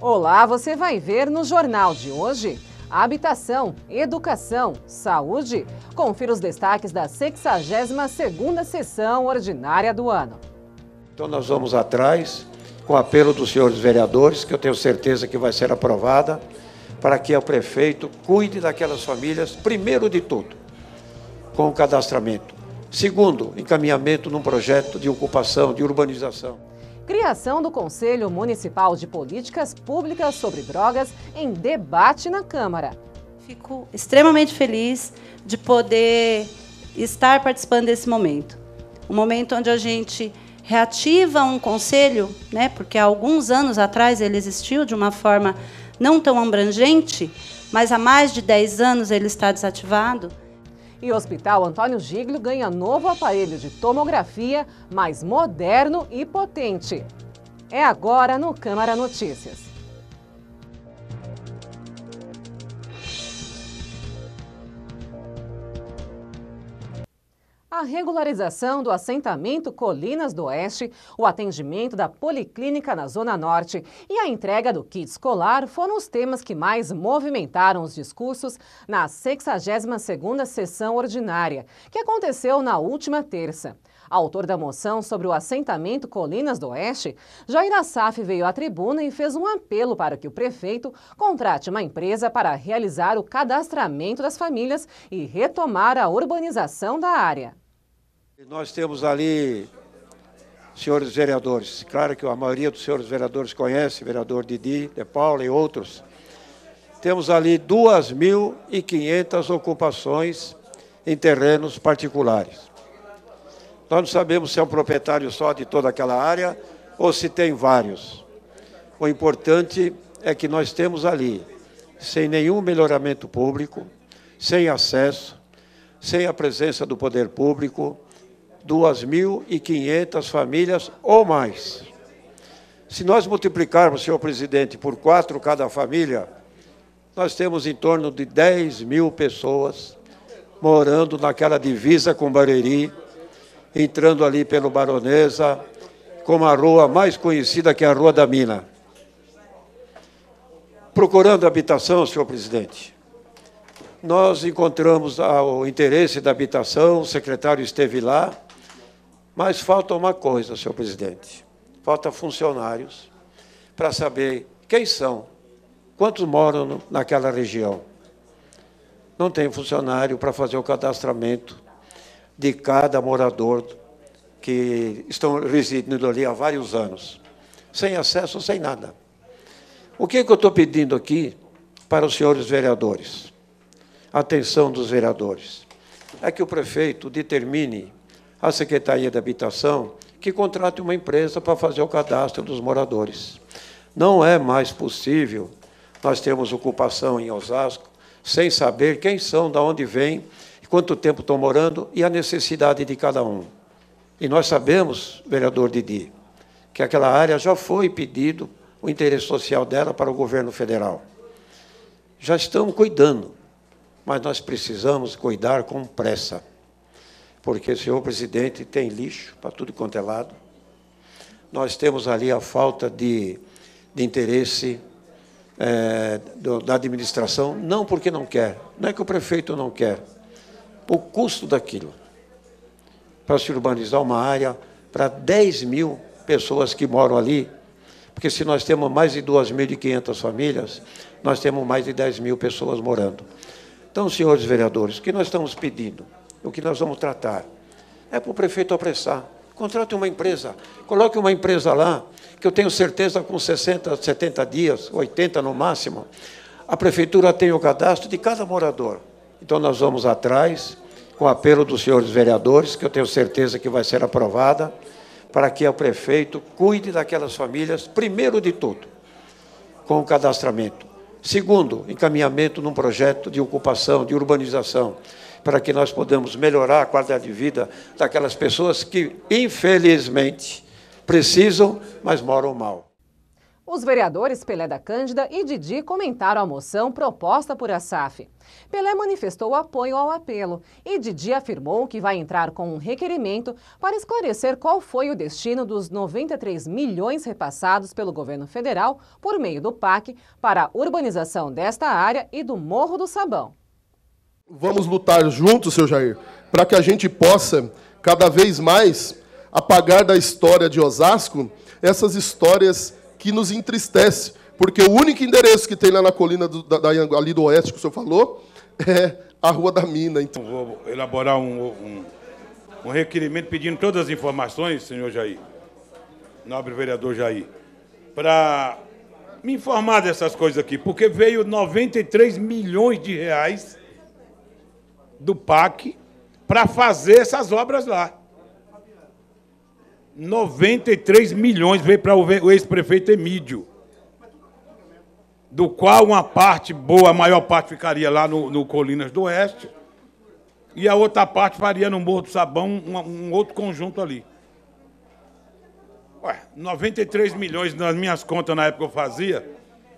Olá, você vai ver no jornal de hoje. Habitação, educação, saúde. Confira os destaques da 62ª sessão ordinária do ano. Então nós vamos atrás com o apelo dos senhores vereadores, que eu tenho certeza que vai ser aprovada, para que o prefeito cuide daquelas famílias, primeiro de tudo, com o cadastramento. Segundo, encaminhamento num projeto de ocupação, de urbanização. Criação do Conselho Municipal de Políticas Públicas sobre Drogas em debate na Câmara. Fico extremamente feliz de poder estar participando desse momento. Um momento onde a gente reativa um conselho, né, porque há alguns anos atrás ele existiu de uma forma não tão abrangente, mas há mais de 10 anos ele está desativado. E o Hospital Antônio Giglio ganha novo aparelho de tomografia mais moderno e potente. É agora no Câmara Notícias. a regularização do assentamento Colinas do Oeste, o atendimento da Policlínica na Zona Norte e a entrega do kit escolar foram os temas que mais movimentaram os discursos na 62ª Sessão Ordinária, que aconteceu na última terça. Autor da moção sobre o assentamento Colinas do Oeste, Jair Assaf veio à tribuna e fez um apelo para que o prefeito contrate uma empresa para realizar o cadastramento das famílias e retomar a urbanização da área. Nós temos ali, senhores vereadores, claro que a maioria dos senhores vereadores conhece, vereador Didi, De Paula e outros. Temos ali 2.500 ocupações em terrenos particulares. Nós não sabemos se é um proprietário só de toda aquela área ou se tem vários. O importante é que nós temos ali, sem nenhum melhoramento público, sem acesso, sem a presença do poder público, 2.500 famílias ou mais. Se nós multiplicarmos, senhor presidente, por quatro cada família, nós temos em torno de 10 mil pessoas morando naquela divisa com Bareri, entrando ali pelo Baronesa, como a rua mais conhecida que é a Rua da Mina. Procurando habitação, senhor presidente, nós encontramos ah, o interesse da habitação, o secretário esteve lá, mas falta uma coisa, senhor presidente. Falta funcionários para saber quem são, quantos moram naquela região. Não tem funcionário para fazer o cadastramento de cada morador que estão residindo ali há vários anos, sem acesso, sem nada. O que, é que eu estou pedindo aqui para os senhores vereadores? Atenção dos vereadores. É que o prefeito determine à Secretaria de Habitação que contrate uma empresa para fazer o cadastro dos moradores. Não é mais possível nós termos ocupação em Osasco sem saber quem são, de onde vêm, quanto tempo estão morando e a necessidade de cada um. E nós sabemos, vereador Didi, que aquela área já foi pedido o interesse social dela para o governo federal. Já estamos cuidando, mas nós precisamos cuidar com pressa porque o senhor presidente tem lixo para tudo quanto é lado. Nós temos ali a falta de, de interesse é, do, da administração, não porque não quer, não é que o prefeito não quer, o custo daquilo. Para se urbanizar uma área para 10 mil pessoas que moram ali, porque se nós temos mais de 2.500 famílias, nós temos mais de 10 mil pessoas morando. Então, senhores vereadores, o que nós estamos pedindo? o que nós vamos tratar. É para o prefeito apressar. Contrate uma empresa, coloque uma empresa lá, que eu tenho certeza com 60, 70 dias, 80 no máximo, a prefeitura tem o cadastro de cada morador. Então nós vamos atrás, com apelo dos senhores vereadores, que eu tenho certeza que vai ser aprovada, para que o prefeito cuide daquelas famílias, primeiro de tudo, com o cadastramento. Segundo, encaminhamento num projeto de ocupação, de urbanização para que nós podamos melhorar a qualidade de vida daquelas pessoas que, infelizmente, precisam, mas moram mal. Os vereadores Pelé da Cândida e Didi comentaram a moção proposta por Asaf. Pelé manifestou apoio ao apelo e Didi afirmou que vai entrar com um requerimento para esclarecer qual foi o destino dos 93 milhões repassados pelo governo federal por meio do PAC para a urbanização desta área e do Morro do Sabão. Vamos lutar juntos, seu Jair, para que a gente possa, cada vez mais, apagar da história de Osasco essas histórias que nos entristecem. Porque o único endereço que tem lá na colina do, da, ali do Oeste que o senhor falou é a Rua da Mina. Então... Vou elaborar um, um, um requerimento pedindo todas as informações, senhor Jair, nobre vereador Jair, para me informar dessas coisas aqui, porque veio 93 milhões de reais do PAC para fazer essas obras lá. 93 milhões veio para o ex-prefeito Emílio, do qual uma parte boa, a maior parte ficaria lá no, no Colinas do Oeste, e a outra parte faria no Morro do Sabão um, um outro conjunto ali. Ué, 93 milhões nas minhas contas na época eu fazia,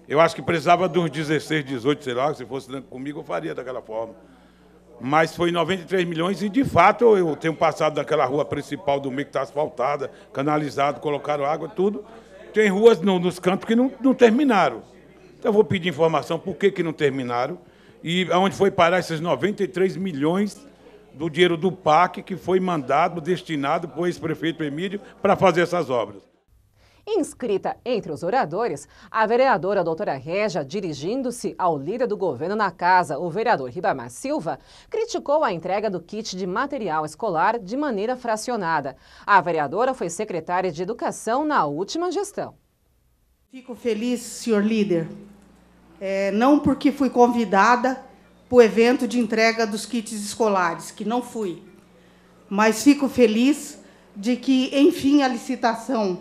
eu acho que precisava de uns 16, 18, sei lá, se fosse comigo eu faria daquela forma mas foi 93 milhões e de fato eu tenho passado daquela rua principal do meio que está asfaltada, canalizado, colocaram água, tudo. Tem ruas no, nos cantos que não, não terminaram. Então eu vou pedir informação por que, que não terminaram e aonde foi parar esses 93 milhões do dinheiro do PAC que foi mandado, destinado por ex-prefeito Emílio para fazer essas obras. Inscrita entre os oradores, a vereadora doutora Regia, dirigindo-se ao líder do governo na casa, o vereador Ribamar Silva, criticou a entrega do kit de material escolar de maneira fracionada. A vereadora foi secretária de Educação na última gestão. Fico feliz, senhor líder, é, não porque fui convidada para o evento de entrega dos kits escolares, que não fui, mas fico feliz de que, enfim, a licitação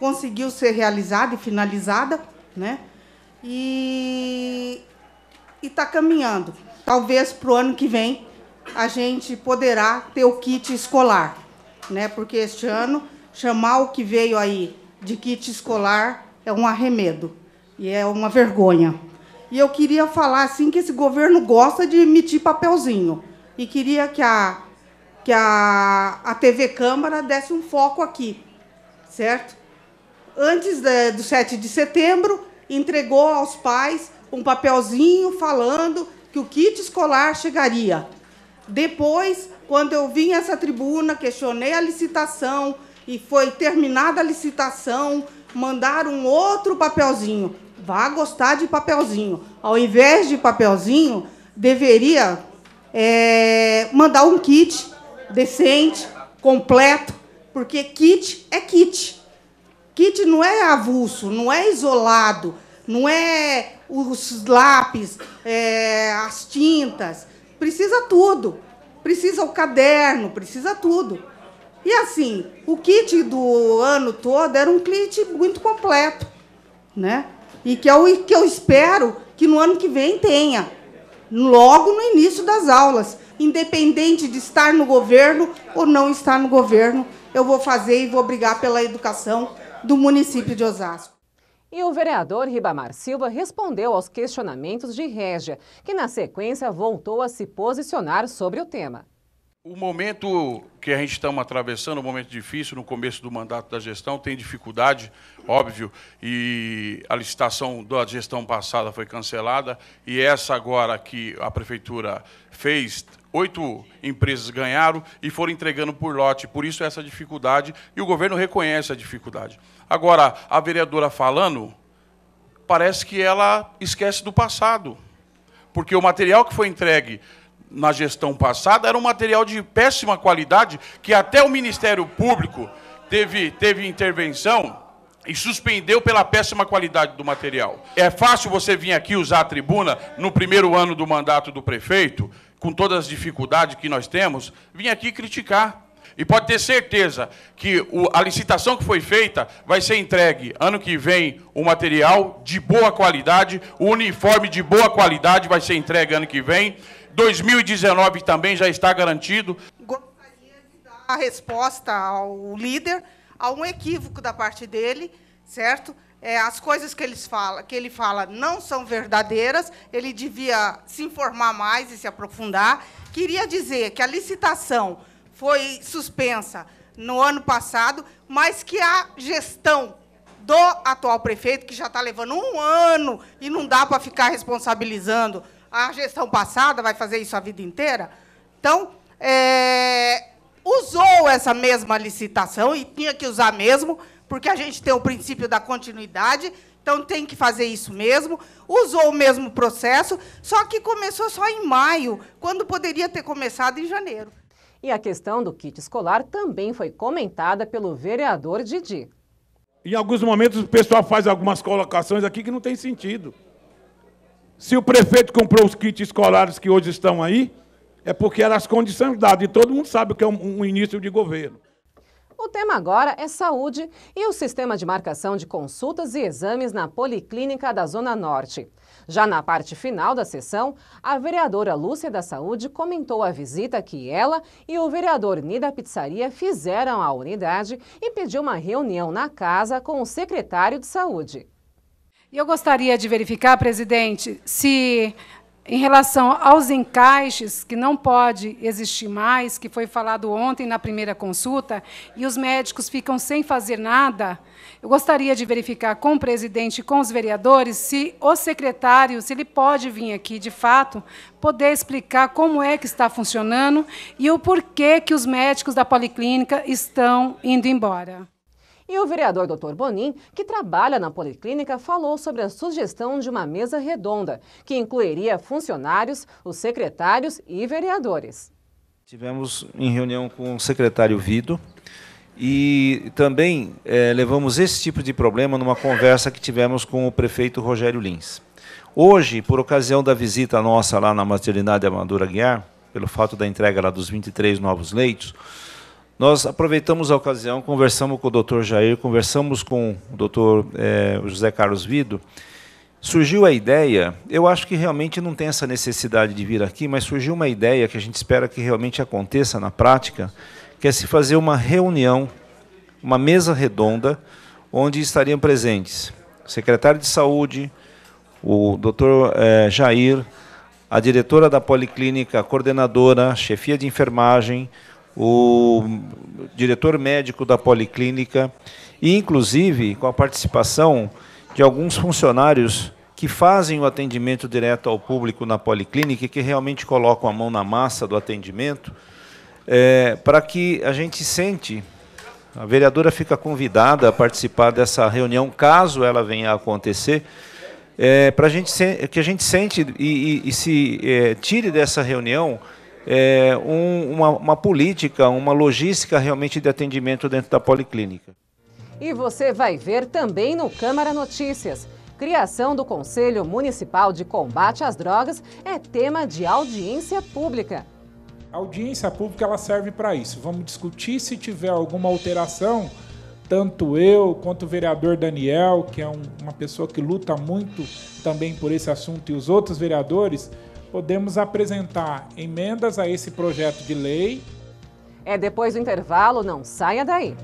conseguiu ser realizada e finalizada, né? E está caminhando. Talvez para o ano que vem a gente poderá ter o kit escolar, né? Porque este ano chamar o que veio aí de kit escolar é um arremedo e é uma vergonha. E eu queria falar assim que esse governo gosta de emitir papelzinho e queria que a que a, a TV Câmara desse um foco aqui, certo? antes de, né, do 7 de setembro, entregou aos pais um papelzinho falando que o kit escolar chegaria. Depois, quando eu vim a essa tribuna, questionei a licitação e foi terminada a licitação, mandaram um outro papelzinho. Vá gostar de papelzinho. Ao invés de papelzinho, deveria é, mandar um kit decente, completo, porque kit é kit. Kit não é avulso, não é isolado, não é os lápis, é, as tintas. Precisa tudo. Precisa o caderno, precisa tudo. E assim, o kit do ano todo era um kit muito completo, né? E que é o que eu espero que no ano que vem tenha, logo no início das aulas. Independente de estar no governo ou não estar no governo, eu vou fazer e vou brigar pela educação do município de Osasco. E o vereador Ribamar Silva respondeu aos questionamentos de Régia, que na sequência voltou a se posicionar sobre o tema. O momento que a gente está atravessando, um momento difícil no começo do mandato da gestão, tem dificuldade, óbvio, e a licitação da gestão passada foi cancelada, e essa agora que a prefeitura fez oito empresas ganharam e foram entregando por lote. Por isso essa dificuldade, e o governo reconhece a dificuldade. Agora, a vereadora falando, parece que ela esquece do passado. Porque o material que foi entregue na gestão passada era um material de péssima qualidade, que até o Ministério Público teve, teve intervenção e suspendeu pela péssima qualidade do material. É fácil você vir aqui usar a tribuna no primeiro ano do mandato do prefeito com todas as dificuldades que nós temos, vim aqui criticar. E pode ter certeza que a licitação que foi feita vai ser entregue ano que vem o material de boa qualidade, o uniforme de boa qualidade vai ser entregue ano que vem. 2019 também já está garantido. Gostaria de dar a resposta ao líder a um equívoco da parte dele, certo? é, as coisas que, eles fala, que ele fala não são verdadeiras, ele devia se informar mais e se aprofundar. Queria dizer que a licitação foi suspensa no ano passado, mas que a gestão do atual prefeito, que já está levando um ano e não dá para ficar responsabilizando a gestão passada, vai fazer isso a vida inteira. Então, é, usou essa mesma licitação e tinha que usar mesmo porque a gente tem o princípio da continuidade, então tem que fazer isso mesmo. Usou o mesmo processo, só que começou só em maio, quando poderia ter começado em janeiro. E a questão do kit escolar também foi comentada pelo vereador Didi. Em alguns momentos o pessoal faz algumas colocações aqui que não tem sentido. Se o prefeito comprou os kits escolares que hoje estão aí, é porque eram as condições dadas. E todo mundo sabe o que é um, um início de governo. O tema agora é saúde e o sistema de marcação de consultas e exames na Policlínica da Zona Norte. Já na parte final da sessão, a vereadora Lúcia da Saúde comentou a visita que ela e o vereador Nida Pizzaria fizeram à unidade e pediu uma reunião na casa com o secretário de Saúde. E eu gostaria de verificar, presidente, se em relação aos encaixes, que não pode existir mais, que foi falado ontem na primeira consulta, e os médicos ficam sem fazer nada, eu gostaria de verificar com o presidente e com os vereadores se o secretário, se ele pode vir aqui, de fato, poder explicar como é que está funcionando e o porquê que os médicos da policlínica estão indo embora. E o vereador Dr. Bonin, que trabalha na Policlínica, falou sobre a sugestão de uma mesa redonda, que incluiria funcionários, os secretários e vereadores. Tivemos em reunião com o secretário Vido e também é, levamos esse tipo de problema numa conversa que tivemos com o prefeito Rogério Lins. Hoje, por ocasião da visita nossa lá na maternidade Amadora Guiar, pelo fato da entrega lá dos 23 novos leitos, nós aproveitamos a ocasião, conversamos com o doutor Jair, conversamos com o doutor eh, José Carlos Vido. Surgiu a ideia, eu acho que realmente não tem essa necessidade de vir aqui, mas surgiu uma ideia que a gente espera que realmente aconteça na prática, que é se fazer uma reunião, uma mesa redonda, onde estariam presentes o secretário de saúde, o doutor eh, Jair, a diretora da policlínica, a coordenadora, a chefia de enfermagem, o diretor médico da Policlínica, e inclusive com a participação de alguns funcionários que fazem o atendimento direto ao público na Policlínica e que realmente colocam a mão na massa do atendimento, é, para que a gente sente. A vereadora fica convidada a participar dessa reunião, caso ela venha a acontecer, é, para gente que a gente sente e, e, e se é, tire dessa reunião é, um, uma, uma política, uma logística realmente de atendimento dentro da policlínica. E você vai ver também no Câmara Notícias. Criação do Conselho Municipal de Combate às Drogas é tema de audiência pública. A audiência pública ela serve para isso. Vamos discutir se tiver alguma alteração, tanto eu quanto o vereador Daniel, que é um, uma pessoa que luta muito também por esse assunto, e os outros vereadores, podemos apresentar emendas a esse projeto de lei. É depois do intervalo, não saia daí.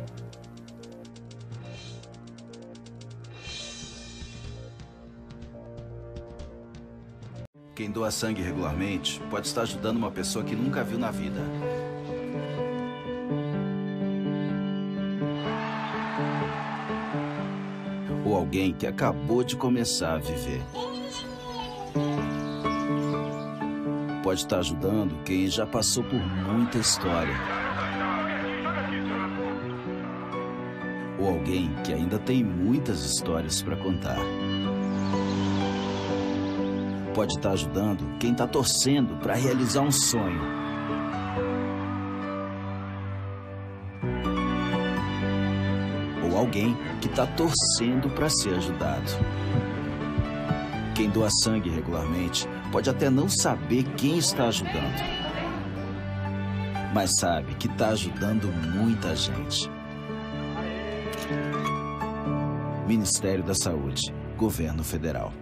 Quem doa sangue regularmente pode estar ajudando uma pessoa que nunca viu na vida. Ou alguém que acabou de começar a viver. pode estar ajudando quem já passou por muita história. Ou alguém que ainda tem muitas histórias para contar. Pode estar ajudando quem está torcendo para realizar um sonho. Ou alguém que está torcendo para ser ajudado. Quem doa sangue regularmente pode até não saber quem está ajudando, mas sabe que está ajudando muita gente. Ministério da Saúde, Governo Federal.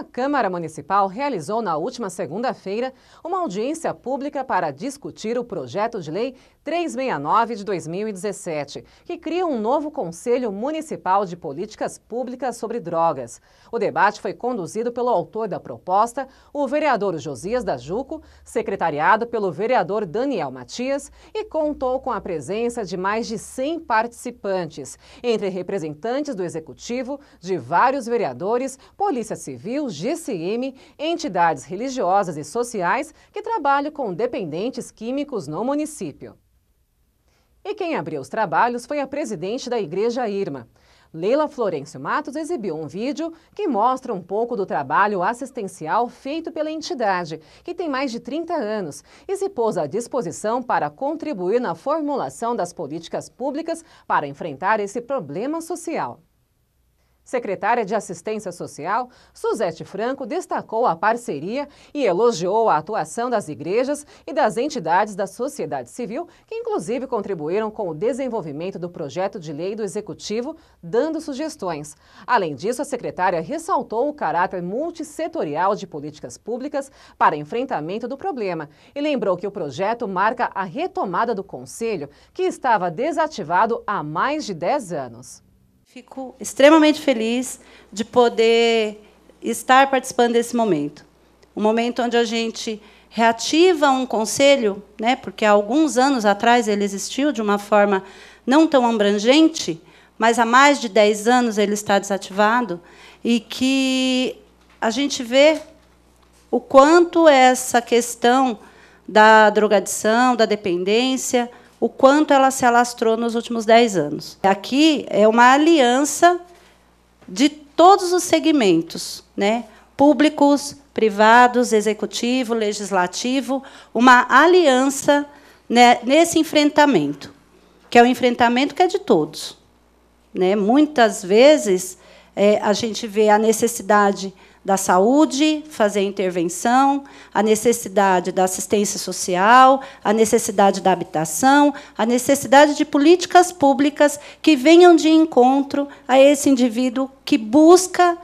A Câmara Municipal realizou na última segunda-feira uma audiência pública para discutir o projeto de lei 369 de 2017, que cria um novo Conselho Municipal de Políticas Públicas sobre Drogas. O debate foi conduzido pelo autor da proposta, o vereador Josias da Juco, secretariado pelo vereador Daniel Matias, e contou com a presença de mais de 100 participantes, entre representantes do executivo, de vários vereadores, Polícia Civil, GCM, entidades religiosas e sociais que trabalham com dependentes químicos no município. E quem abriu os trabalhos foi a presidente da Igreja Irma. Leila Florencio Matos exibiu um vídeo que mostra um pouco do trabalho assistencial feito pela entidade, que tem mais de 30 anos, e se pôs à disposição para contribuir na formulação das políticas públicas para enfrentar esse problema social. Secretária de Assistência Social, Suzete Franco destacou a parceria e elogiou a atuação das igrejas e das entidades da sociedade civil, que inclusive contribuíram com o desenvolvimento do projeto de lei do Executivo, dando sugestões. Além disso, a secretária ressaltou o caráter multissetorial de políticas públicas para enfrentamento do problema e lembrou que o projeto marca a retomada do Conselho, que estava desativado há mais de 10 anos. Fico extremamente feliz de poder estar participando desse momento. Um momento onde a gente reativa um conselho, né, porque há alguns anos atrás ele existiu de uma forma não tão abrangente, mas há mais de 10 anos ele está desativado, e que a gente vê o quanto essa questão da drogadição, da dependência, o quanto ela se alastrou nos últimos dez anos. Aqui é uma aliança de todos os segmentos, né? públicos, privados, executivo, legislativo, uma aliança né, nesse enfrentamento, que é um enfrentamento que é de todos. Né? Muitas vezes é, a gente vê a necessidade da saúde, fazer intervenção, a necessidade da assistência social, a necessidade da habitação, a necessidade de políticas públicas que venham de encontro a esse indivíduo que busca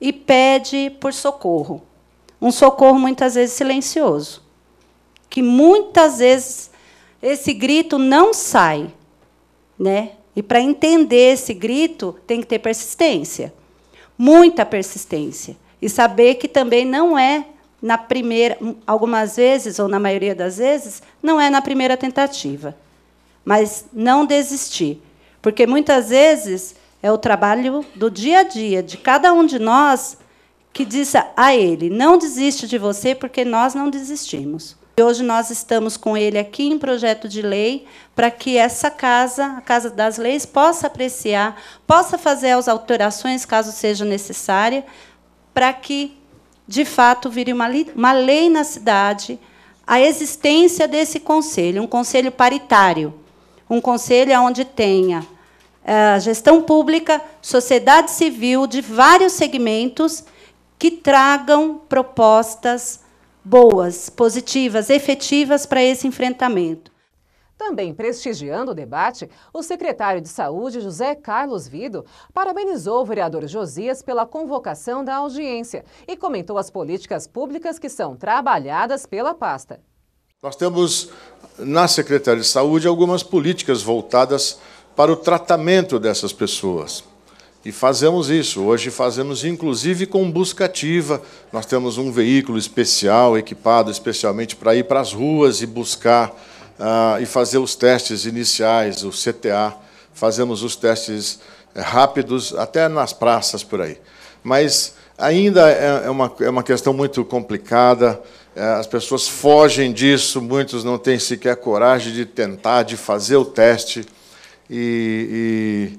e pede por socorro. Um socorro muitas vezes silencioso, que muitas vezes esse grito não sai, né? E para entender esse grito tem que ter persistência, muita persistência. E saber que também não é na primeira, algumas vezes, ou na maioria das vezes, não é na primeira tentativa. Mas não desistir. Porque muitas vezes é o trabalho do dia a dia, de cada um de nós, que diz a ele: não desiste de você, porque nós não desistimos. E hoje nós estamos com ele aqui em projeto de lei para que essa casa, a Casa das Leis, possa apreciar, possa fazer as alterações caso seja necessária, para que, de fato, vire uma, uma lei na cidade a existência desse conselho, um conselho paritário, um conselho onde tenha eh, gestão pública, sociedade civil de vários segmentos que tragam propostas boas, positivas, efetivas para esse enfrentamento. Também prestigiando o debate, o secretário de Saúde, José Carlos Vido, parabenizou o vereador Josias pela convocação da audiência e comentou as políticas públicas que são trabalhadas pela pasta. Nós temos na Secretaria de Saúde algumas políticas voltadas para o tratamento dessas pessoas. E fazemos isso. Hoje fazemos inclusive com busca ativa. Nós temos um veículo especial, equipado especialmente para ir para as ruas e buscar ah, e fazer os testes iniciais, o CTA. Fazemos os testes eh, rápidos, até nas praças por aí. Mas ainda é, é uma, é uma questão muito complicada, eh, as pessoas fogem disso, muitos não têm sequer coragem de tentar, de fazer o teste. E, e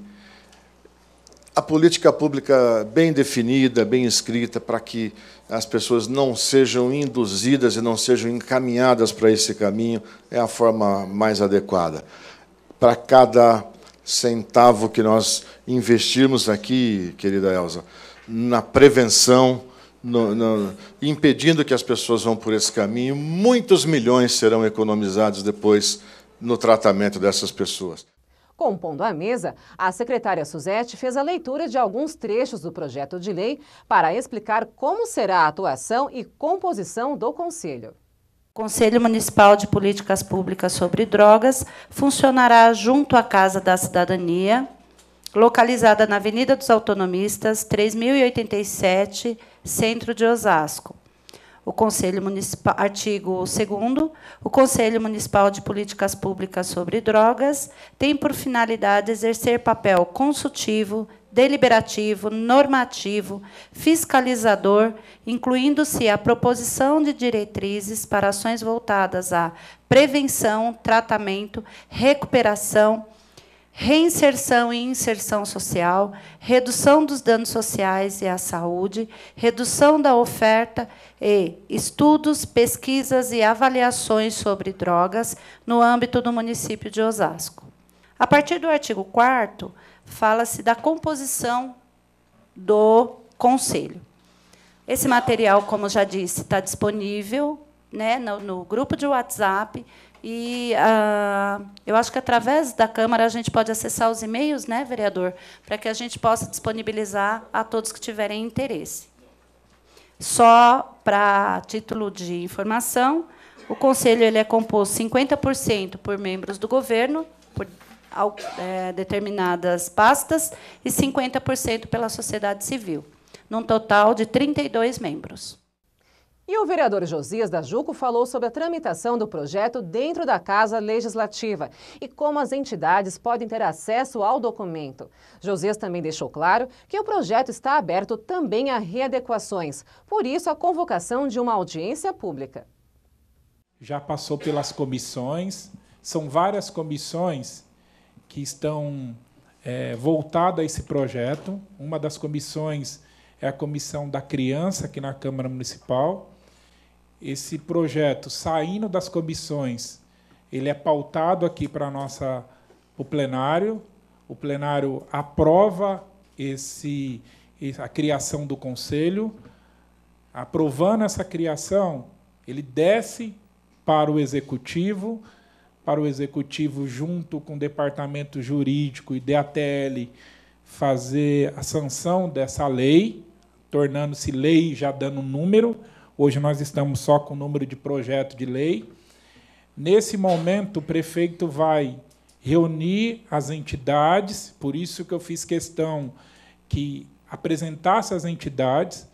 a política pública bem definida, bem escrita, para que as pessoas não sejam induzidas e não sejam encaminhadas para esse caminho, é a forma mais adequada. Para cada centavo que nós investirmos aqui, querida Elsa, na prevenção, no, no, impedindo que as pessoas vão por esse caminho, muitos milhões serão economizados depois no tratamento dessas pessoas. Compondo a mesa, a secretária Suzete fez a leitura de alguns trechos do projeto de lei para explicar como será a atuação e composição do Conselho. O Conselho Municipal de Políticas Públicas sobre Drogas funcionará junto à Casa da Cidadania, localizada na Avenida dos Autonomistas, 3087, centro de Osasco o Conselho Municipal, artigo 2 o Conselho Municipal de Políticas Públicas sobre Drogas tem por finalidade exercer papel consultivo, deliberativo, normativo, fiscalizador, incluindo-se a proposição de diretrizes para ações voltadas à prevenção, tratamento, recuperação, reinserção e inserção social, redução dos danos sociais e à saúde, redução da oferta e estudos, pesquisas e avaliações sobre drogas no âmbito do município de Osasco. A partir do artigo 4 fala-se da composição do conselho. Esse material, como já disse, está disponível né, no, no grupo de WhatsApp e ah, eu acho que através da Câmara a gente pode acessar os e-mails, né, vereador, para que a gente possa disponibilizar a todos que tiverem interesse. Só para título de informação, o conselho ele é composto 50% por membros do governo, por é, determinadas pastas, e 50% pela sociedade civil, num total de 32 membros. E o vereador Josias da Juco falou sobre a tramitação do projeto dentro da Casa Legislativa e como as entidades podem ter acesso ao documento. Josias também deixou claro que o projeto está aberto também a readequações, por isso a convocação de uma audiência pública. Já passou pelas comissões, são várias comissões que estão é, voltadas a esse projeto. Uma das comissões é a Comissão da Criança aqui na Câmara Municipal esse projeto saindo das comissões, ele é pautado aqui para nossa o plenário. O plenário aprova esse a criação do conselho. Aprovando essa criação, ele desce para o executivo, para o executivo junto com o departamento jurídico e DATL fazer a sanção dessa lei, tornando-se lei já dando número Hoje nós estamos só com o número de projeto de lei. Nesse momento, o prefeito vai reunir as entidades, por isso que eu fiz questão que apresentasse as entidades.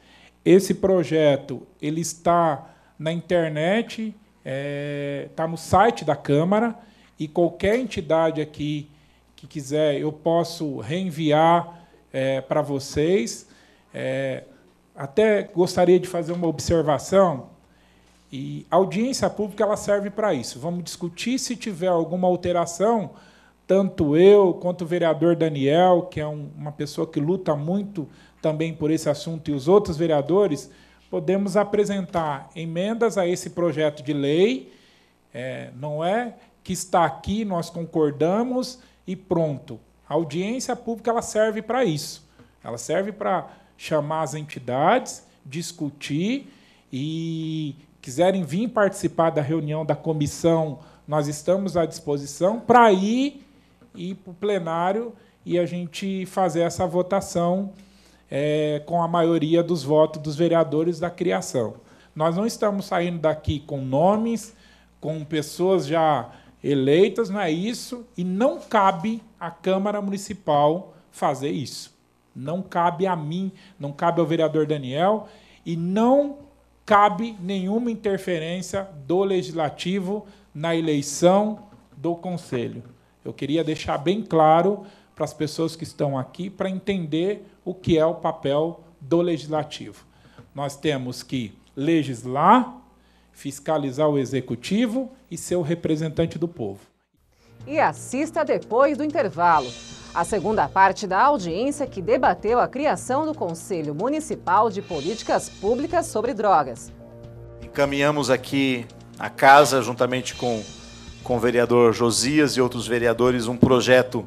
Esse projeto ele está na internet, é, está no site da Câmara, e qualquer entidade aqui que quiser, eu posso reenviar é, para vocês. É, até gostaria de fazer uma observação. E a audiência pública ela serve para isso. Vamos discutir se tiver alguma alteração, tanto eu quanto o vereador Daniel, que é um, uma pessoa que luta muito também por esse assunto, e os outros vereadores, podemos apresentar emendas a esse projeto de lei. É, não é que está aqui, nós concordamos e pronto. A audiência pública ela serve para isso. Ela serve para chamar as entidades, discutir e quiserem vir participar da reunião da comissão, nós estamos à disposição para ir, e para o plenário e a gente fazer essa votação é, com a maioria dos votos dos vereadores da criação. Nós não estamos saindo daqui com nomes, com pessoas já eleitas, não é isso, e não cabe à Câmara Municipal fazer isso. Não cabe a mim, não cabe ao vereador Daniel e não cabe nenhuma interferência do legislativo na eleição do conselho. Eu queria deixar bem claro para as pessoas que estão aqui para entender o que é o papel do legislativo. Nós temos que legislar, fiscalizar o executivo e ser o representante do povo e assista depois do intervalo. A segunda parte da audiência que debateu a criação do Conselho Municipal de Políticas Públicas sobre Drogas. Encaminhamos aqui a casa, juntamente com, com o vereador Josias e outros vereadores, um projeto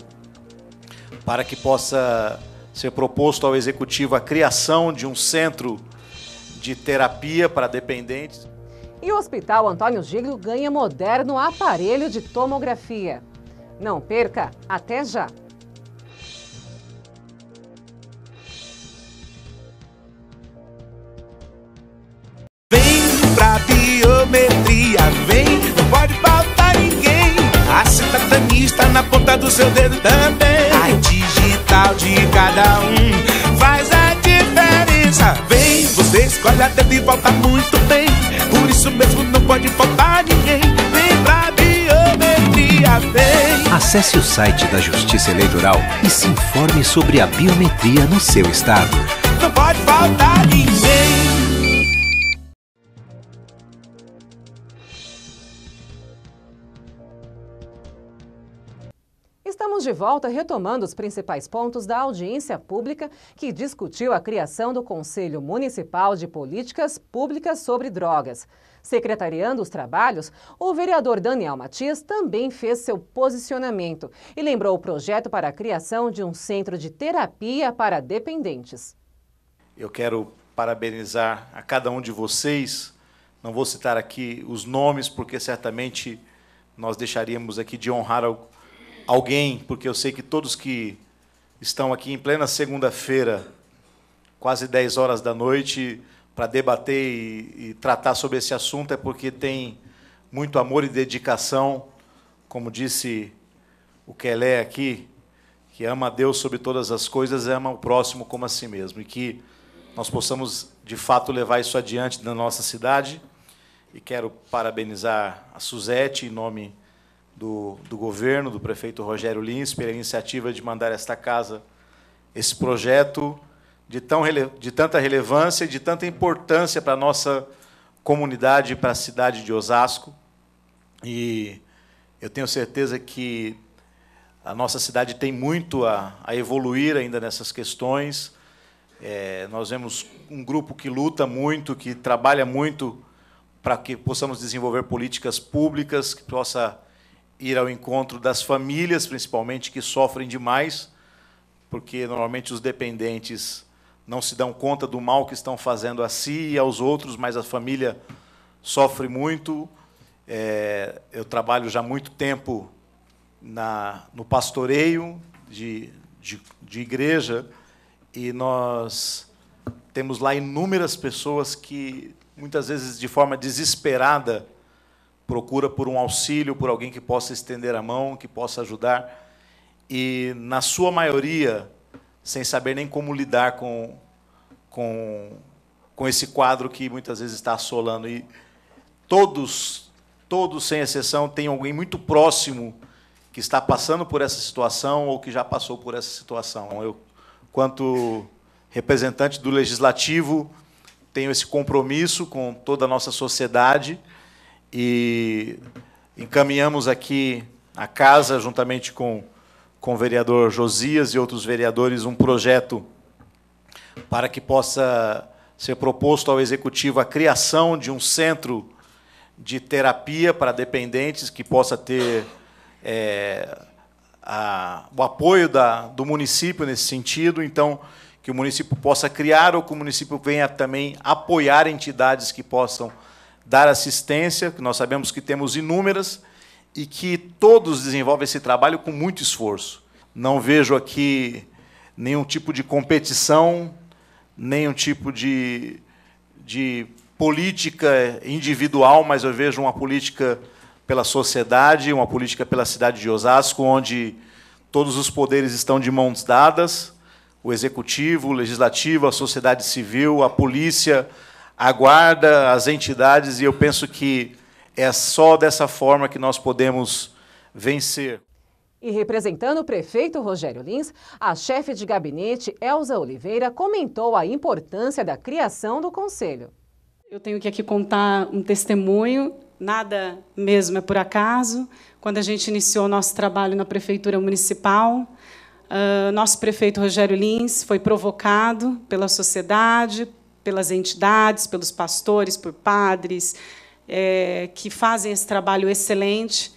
para que possa ser proposto ao Executivo a criação de um centro de terapia para dependentes. E o Hospital Antônio Giglio ganha moderno aparelho de tomografia. Não perca, até já! Vem pra biometria, vem, não pode faltar ninguém. A cidadania na ponta do seu dedo também. A digital de cada um faz a diferença. Vem, você escolhe até e volta muito bem isso mesmo, não pode faltar ninguém. Vem pra biometria, vem. Acesse o site da Justiça Eleitoral e se informe sobre a biometria no seu estado. Não pode faltar ninguém. Estamos de volta retomando os principais pontos da audiência pública que discutiu a criação do Conselho Municipal de Políticas Públicas sobre Drogas. Secretariando os trabalhos, o vereador Daniel Matias também fez seu posicionamento e lembrou o projeto para a criação de um centro de terapia para dependentes. Eu quero parabenizar a cada um de vocês. Não vou citar aqui os nomes, porque certamente nós deixaríamos aqui de honrar alguém, porque eu sei que todos que estão aqui em plena segunda-feira, quase 10 horas da noite, para debater e, e, tratar sobre esse assunto, é porque tem muito amor e dedicação, como disse o Kelé aqui, que ama a Deus sobre todas as coisas, ama o próximo como a si mesmo, e que nós possamos de fato levar isso adiante na nossa cidade. E quero parabenizar a Suzete em nome do, do governo, do prefeito Rogério Lins, pela iniciativa de mandar esta casa esse projeto de, tão, de tanta relevância e de tanta importância para a nossa comunidade, para a cidade de Osasco. E eu tenho certeza que a nossa cidade tem muito a, a evoluir ainda nessas questões. É, nós vemos um grupo que luta muito, que trabalha muito para que possamos desenvolver políticas públicas, que possa ir ao encontro das famílias, principalmente, que sofrem demais, porque normalmente os dependentes não se dão conta do mal que estão fazendo a si e aos outros, mas a família sofre muito. É, eu trabalho já há muito tempo na, no pastoreio de, de, de igreja e nós temos lá inúmeras pessoas que, muitas vezes de forma desesperada, procura por um auxílio, por alguém que possa estender a mão, que possa ajudar. E, na sua maioria, sem saber nem como lidar com, com, com esse quadro que muitas vezes está assolando. E todos, todos, sem exceção, têm alguém muito próximo que está passando por essa situação ou que já passou por essa situação. Eu, quanto representante do legislativo, tenho esse compromisso com toda a nossa sociedade e encaminhamos aqui a casa, juntamente com, com o vereador Josias e outros vereadores, um projeto para que possa ser proposto ao Executivo a criação de um centro de terapia para dependentes que possa ter é, a, o apoio da, do município nesse sentido. Então, que o município possa criar ou que o município venha também apoiar entidades que possam dar assistência, que nós sabemos que temos inúmeras, e que todos desenvolvem esse trabalho com muito esforço. Não vejo aqui nenhum tipo de competição, nenhum tipo de, de política individual, mas eu vejo uma política pela sociedade, uma política pela cidade de Osasco, onde todos os poderes estão de mãos dadas, o executivo, o legislativo, a sociedade civil, a polícia, aguarda as entidades e eu penso que é só dessa forma que nós podemos vencer. E representando o prefeito Rogério Lins, a chefe de gabinete, Elza Oliveira, comentou a importância da criação do conselho. Eu tenho que aqui contar um testemunho, nada mesmo é por acaso. Quando a gente iniciou nosso trabalho na prefeitura municipal, ah, nosso prefeito Rogério Lins foi provocado pela sociedade, pelas entidades, pelos pastores, por padres, é, que fazem esse trabalho excelente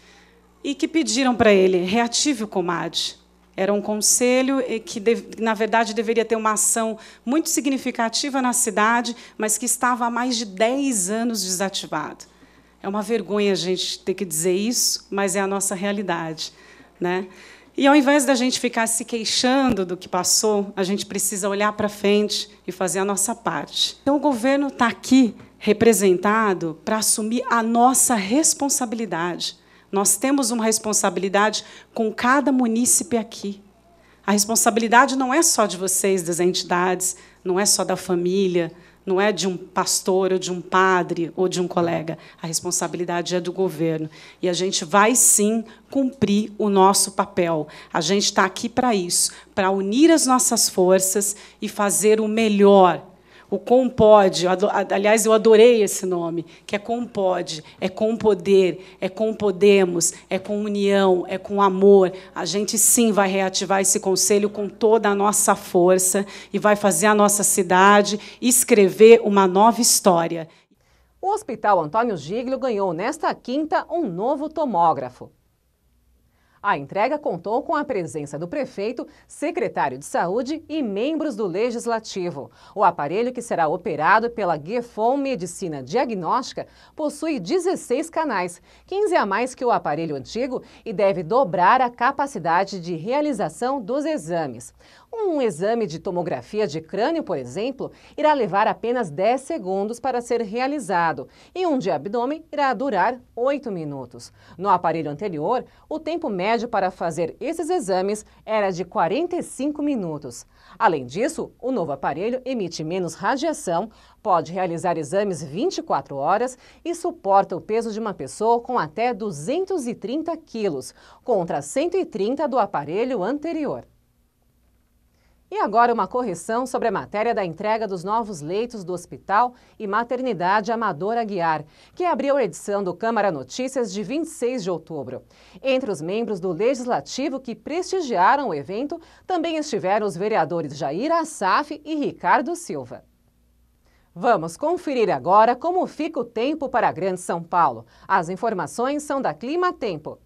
e que pediram para ele reative o COMAD. Era um conselho que, na verdade, deveria ter uma ação muito significativa na cidade, mas que estava há mais de 10 anos desativado. É uma vergonha a gente ter que dizer isso, mas é a nossa realidade. Né? E ao invés da gente ficar se queixando do que passou, a gente precisa olhar para frente e fazer a nossa parte. Então o governo está aqui representado para assumir a nossa responsabilidade. Nós temos uma responsabilidade com cada munícipe aqui. A responsabilidade não é só de vocês, das entidades, não é só da família, não é de um pastor ou de um padre ou de um colega. A responsabilidade é do governo. E a gente vai sim cumprir o nosso papel. A gente está aqui para isso, para unir as nossas forças e fazer o melhor o pode, aliás, eu adorei esse nome, que é pode, é com poder, é com Podemos, é com união, é com amor. A gente sim vai reativar esse conselho com toda a nossa força e vai fazer a nossa cidade escrever uma nova história. O Hospital Antônio Giglio ganhou nesta quinta um novo tomógrafo. A entrega contou com a presença do prefeito, secretário de saúde e membros do Legislativo. O aparelho, que será operado pela Gefon Medicina Diagnóstica, possui 16 canais, 15 a mais que o aparelho antigo e deve dobrar a capacidade de realização dos exames. Um exame de tomografia de crânio, por exemplo, irá levar apenas 10 segundos para ser realizado e um de abdômen irá durar 8 minutos. No aparelho anterior, o tempo médio para fazer esses exames era de 45 minutos. Além disso, o novo aparelho emite menos radiação, pode realizar exames 24 horas e suporta o peso de uma pessoa com até 230 quilos, contra 130 do aparelho anterior. E agora uma correção sobre a matéria da entrega dos novos leitos do Hospital e Maternidade Amador Aguiar, que abriu a edição do Câmara Notícias de 26 de outubro. Entre os membros do Legislativo que prestigiaram o evento, também estiveram os vereadores Jair Assaf e Ricardo Silva. Vamos conferir agora como fica o tempo para a Grande São Paulo. As informações são da Clima Tempo.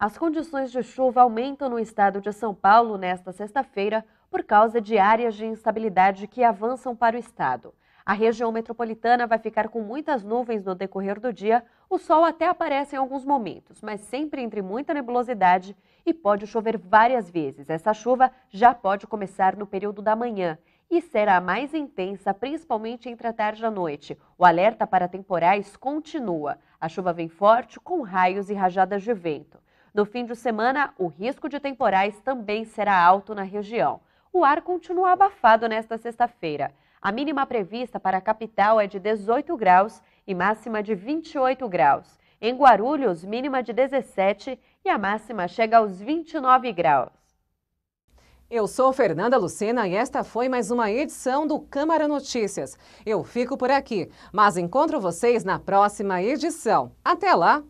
As condições de chuva aumentam no estado de São Paulo nesta sexta-feira por causa de áreas de instabilidade que avançam para o estado. A região metropolitana vai ficar com muitas nuvens no decorrer do dia. O sol até aparece em alguns momentos, mas sempre entre muita nebulosidade e pode chover várias vezes. Essa chuva já pode começar no período da manhã e será mais intensa, principalmente entre a tarde e a noite. O alerta para temporais continua. A chuva vem forte, com raios e rajadas de vento. No fim de semana, o risco de temporais também será alto na região. O ar continua abafado nesta sexta-feira. A mínima prevista para a capital é de 18 graus e máxima de 28 graus. Em Guarulhos, mínima de 17 e a máxima chega aos 29 graus. Eu sou Fernanda Lucena e esta foi mais uma edição do Câmara Notícias. Eu fico por aqui, mas encontro vocês na próxima edição. Até lá!